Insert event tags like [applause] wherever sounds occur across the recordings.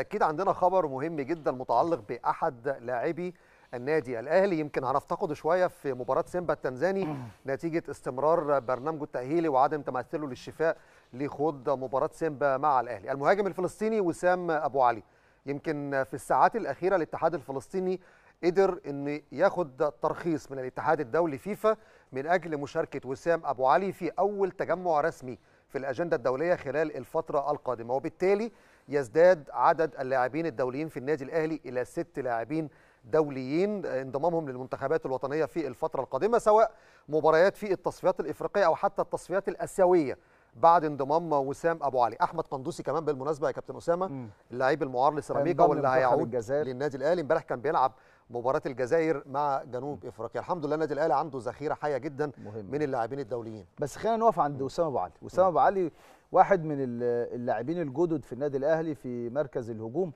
اكيد عندنا خبر مهم جدا متعلق باحد لاعبي النادي الاهلي يمكن هنفتقده شويه في مباراه سيمبا التنزاني [clears throat] نتيجه استمرار برنامجه التاهيلي وعدم تمثله للشفاء لخوض مباراه سيمبا مع الاهلي المهاجم الفلسطيني وسام ابو علي يمكن في الساعات الاخيره الاتحاد الفلسطيني قدر ان ياخد ترخيص من الاتحاد الدولي فيفا من اجل مشاركه وسام ابو علي في اول تجمع رسمي في الأجندة الدولية خلال الفترة القادمة وبالتالي يزداد عدد اللاعبين الدوليين في النادي الأهلي إلى ست لاعبين دوليين انضمامهم للمنتخبات الوطنية في الفترة القادمة سواء مباريات في التصفيات الإفريقية أو حتى التصفيات الأسيوية بعد انضمام وسام ابو علي احمد قندوسي كمان بالمناسبه يا كابتن اسامه اللاعب المعار لسيراميكا واللي هيعود للنادي الاهلي امبارح كان بيلعب مباراه الجزائر مع جنوب افريقيا الحمد لله النادي الاهلي عنده ذخيره حيه جدا مهم. من اللاعبين الدوليين بس خلينا نقف عند وسام ابو علي وسام ابو علي واحد من اللاعبين الجدد في النادي الاهلي في مركز الهجوم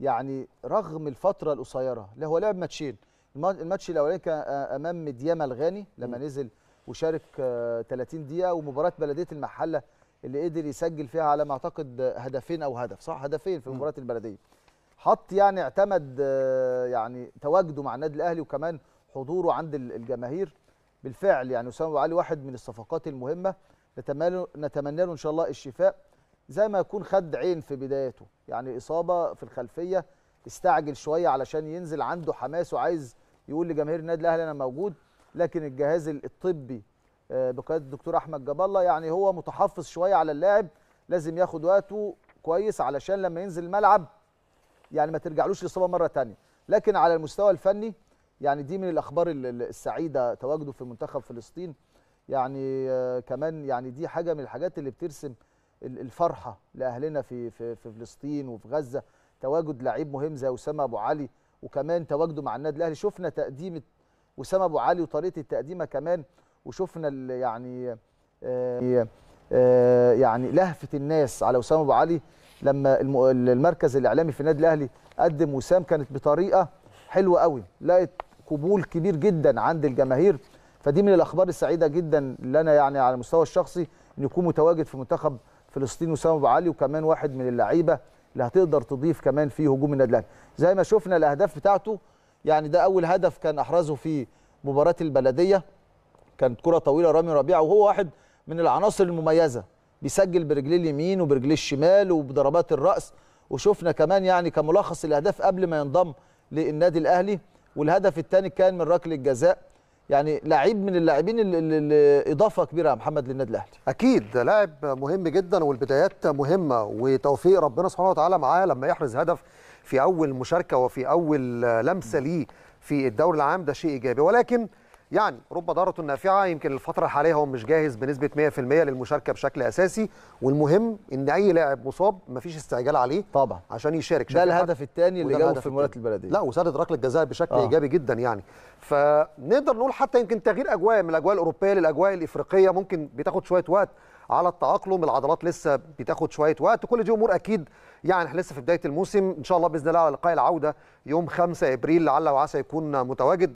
يعني رغم الفتره القصيره اللي هو لعب ماتشين الماتش الاولاني كان امام دياما الغاني لما م. نزل وشارك 30 آه، دقيقه ومباراه بلديه المحله اللي قدر يسجل فيها على ما اعتقد هدفين او هدف صح هدفين في مباراه البلديه حط يعني اعتمد آه، يعني تواجده مع النادي الاهلي وكمان حضوره عند الجماهير بالفعل يعني اسامه ابو علي واحد من الصفقات المهمه نتمنى له ان شاء الله الشفاء زي ما يكون خد عين في بدايته يعني اصابه في الخلفيه استعجل شويه علشان ينزل عنده حماس وعايز يقول لجماهير النادي الاهلي انا موجود لكن الجهاز الطبي آه، بقياده الدكتور احمد جاب الله يعني هو متحفظ شويه على اللاعب لازم ياخد وقته كويس علشان لما ينزل الملعب يعني ما ترجعلوش الاصابه مره ثانيه لكن على المستوى الفني يعني دي من الاخبار السعيده تواجده في منتخب فلسطين يعني آه، كمان يعني دي حاجه من الحاجات اللي بترسم الفرحه لاهلنا في في, في فلسطين وفي غزه تواجد لعيب مهم زي اسامه ابو علي وكمان تواجده مع النادي الاهلي شفنا تقديم وسام ابو علي وطريقه التقديمه كمان وشفنا يعني آه آه يعني لهفه الناس على وسام ابو علي لما المركز الاعلامي في النادي الاهلي قدم وسام كانت بطريقه حلوه قوي لقت قبول كبير جدا عند الجماهير فدي من الاخبار السعيده جدا اللي انا يعني على المستوى الشخصي ان يكون متواجد في منتخب فلسطين وسام ابو علي وكمان واحد من اللعيبه اللي هتقدر تضيف كمان في هجوم النادي الاهلي زي ما شفنا الاهداف بتاعته يعني ده اول هدف كان احرزه في مباراه البلديه كانت كره طويله رامي ربيعه وهو واحد من العناصر المميزه بيسجل برجليه اليمين وبرجليه الشمال وبضربات الراس وشفنا كمان يعني كملخص الاهداف قبل ما ينضم للنادي الاهلي والهدف الثاني كان من ركله الجزاء يعني لعيب من اللاعبين اللي اضافه كبيره يا محمد للنادي الاهلي اكيد لاعب مهم جدا والبدايات مهمه وتوفيق ربنا سبحانه وتعالى معاه لما يحرز هدف في اول مشاركه وفي اول لمسه ليه في الدوري العام ده شيء ايجابي ولكن يعني رب ضاره نافعه يمكن الفتره الحاليه هو مش جاهز بنسبه 100% للمشاركه بشكل اساسي والمهم ان اي لاعب مصاب مفيش استعجال عليه طبعا عشان يشارك ده الهدف الثاني اللي جابه في المباراه البلديه لا وسدد ركله جزاء بشكل آه. ايجابي جدا يعني فنقدر نقول حتى يمكن تغيير اجواء من الاجواء الاوروبيه للاجواء الافريقيه ممكن بتاخد شويه وقت على التاقلم العضلات لسه بتاخد شويه وقت كل دي امور اكيد يعني احنا لسه في بدايه الموسم ان شاء الله باذن الله على لقاء العوده يوم 5 ابريل لعل وعسى يكون متواجد